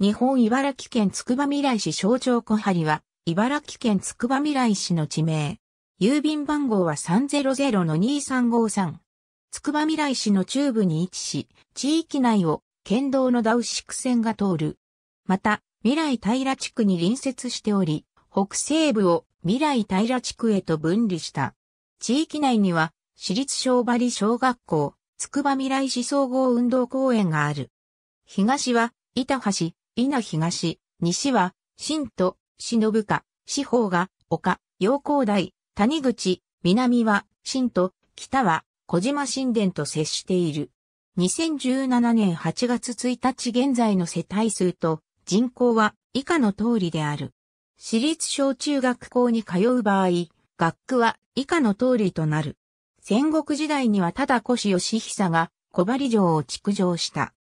日本茨城県つくばみらい市象徴小針は、茨城県つくばみらい市の地名。郵便番号は300-2353。つくばみらい市の中部に位置し、地域内を県道のダウシク線が通る。また、未来平地区に隣接しており、北西部を未来平地区へと分離した。地域内には、市立小針小学校、つくばみらい市総合運動公園がある。東は、板橋、稲東、西は、新都、忍部四方が、丘、陽光台、谷口、南は、新都、北は、小島神殿と接している。2017年8月1日現在の世帯数と人口は以下の通りである。私立小中学校に通う場合、学区は以下の通りとなる。戦国時代にはただ越義久が小針城を築城した。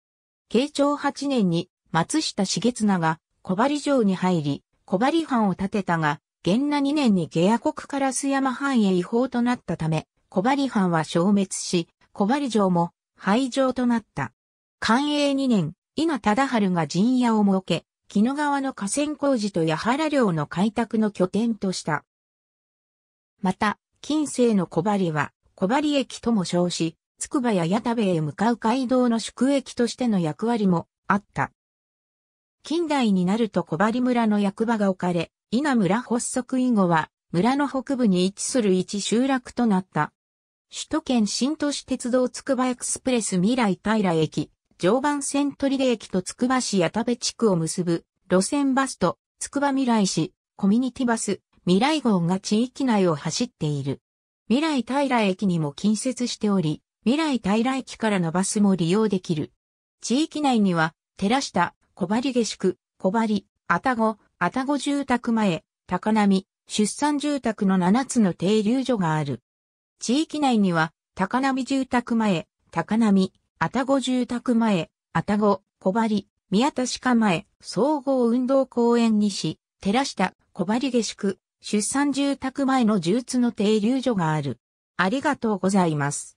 慶長8年に松下重綱が小針城に入り、小針藩を建てたが、元那2年に下野国から須山藩へ違法となったため、小針藩は消滅し、小針城も廃城となった。寛永2年、伊稲忠春が陣屋を設け、木野川の河川工事と八原領の開拓の拠点とした。また、近世の小針は、小針駅とも称し、筑波や矢田部へ向かう街道の宿駅としての役割もあった。近代になると小針村の役場が置かれ、稲村発足以後は、村の北部に位置する一集落となった。首都圏新都市鉄道つくばエクスプレス未来平駅、常磐線取出駅とつくば市矢田部地区を結ぶ、路線バスと、つくば未来市、コミュニティバス、未来号が地域内を走っている。未来平駅にも近接しており、未来平駅からのバスも利用できる。地域内には、寺下、小針下宿、小針、愛宕、愛宕住宅前、高波、出産住宅の7つの停留所がある。地域内には、高波住宅前、高波、愛宕住宅前、愛宕、小針、宮田鹿前、総合運動公園西、寺下、小針下宿、出産住宅前の住津の停留所がある。ありがとうございます。